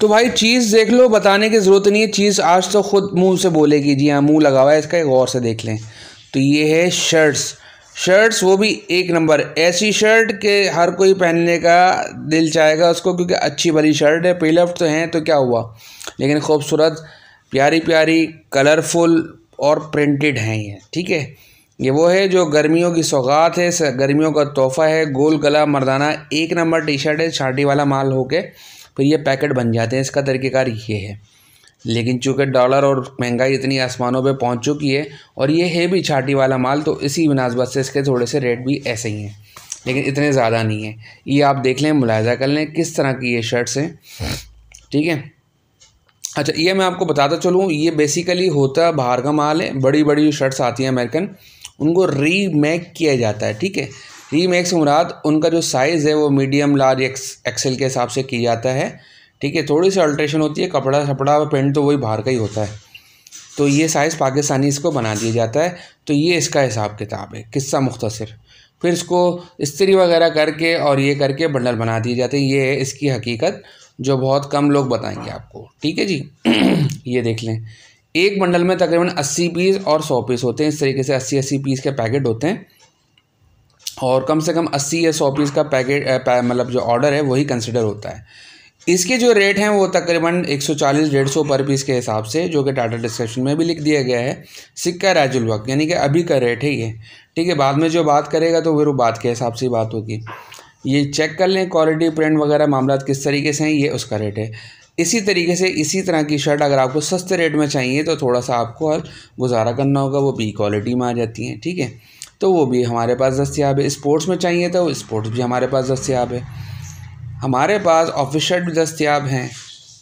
तो भाई चीज़ देख लो बताने की ज़रूरत नहीं है चीज़ आज तो खुद मुंह से बोलेगी जी हाँ मुंह लगा हुआ है इसका एक गौर से देख लें तो ये है शर्ट्स शर्ट्स वो भी एक नंबर ऐसी शर्ट के हर कोई पहनने का दिल चाहेगा उसको क्योंकि अच्छी भली शर्ट है पेलफ तो हैं तो क्या हुआ लेकिन खूबसूरत प्यारी प्यारी कलरफुल और प्रिंटेड हैं ये ठीक है ये वो है जो गर्मियों की सौगात है गर्मियों का तोहफ़ा है गोल गला मर्दाना एक नंबर टी शर्ट है छाटी वाला माल होके फिर ये पैकेट बन जाते हैं इसका तरीक़ेकार ये है लेकिन चूँकि डॉलर और महंगाई इतनी आसमानों पे पहुंच चुकी है और ये है भी छाटी वाला माल तो इसी मुनासबत से इसके थोड़े से रेट भी ऐसे ही हैं लेकिन इतने ज़्यादा नहीं है ये आप देख लें मुलायजा कर लें किस तरह की ये शर्ट्स हैं ठीक है अच्छा ये मैं आपको बताता चलूँ ये बेसिकली होता बाहर का माल है बड़ी बड़ी शर्ट्स आती हैं अमेरिकन उनको रीमेक किया जाता है ठीक है री मैक्स मुराद उनका जो साइज़ है वो मीडियम लार्ज एक्स एक्सेल के हिसाब से की जाता है ठीक है थोड़ी सी अल्ट्रेशन होती है कपड़ा छपड़ा और पेंट तो वही बाहर का ही होता है तो ये साइज़ पाकिस्तानी इसको बना दिया जाता है तो ये इसका हिसाब किताब है किस्सा मुख्तर फिर इसको इस्त्री वगैरह करके और ये करके बंडल बना दिए जाते हैं ये है इसकी हकीकत जो बहुत कम लोग बताएंगे आपको ठीक है जी ये देख लें एक बंडल में तकरीबन अस्सी पीस और सौ पीस होते हैं इस तरीके से अस्सी अस्सी पीस के पैकेट होते हैं और कम से कम अस्सी या सौ पीस का पैकेट मतलब जो ऑर्डर है वही कंसिडर होता है इसके जो रेट हैं वो तकरीबन 140 150 पर पीस के हिसाब से जो कि टाटा डिस्क्रिप्शन में भी लिख दिया गया है सिक्का राजुल वक्त यानी कि अभी का रेट है ये ठीक है बाद में जो बात करेगा तो फिर वो बात के हिसाब से बात होगी ये चेक कर लें क्वालिटी प्रिंट वगैरह मामला किस तरीके से हैं ये उसका रेट है इसी तरीके से इसी तरह की शर्ट अगर आपको सस्ते रेट में चाहिए तो थोड़ा सा आपको गुजारा करना होगा वो बी क्वालिटी में आ जाती हैं ठीक है तो वो भी हमारे पास दस्तियाब है स्पोर्ट्स में चाहिए तो स्पोर्ट्स भी हमारे पास दस्तियाब है हमारे पास ऑफिस शर्ट भी दस्तियाब हैं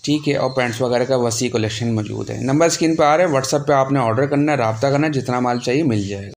ठीक है और पैंट्स वगैरह का वसी कलेक्शन मौजूद है नंबर स्क्रीन पर आ रहा है व्हाट्सअप पर आपने ऑर्डर करना है रबता करना है जितना माल चाहिए मिल जाएगा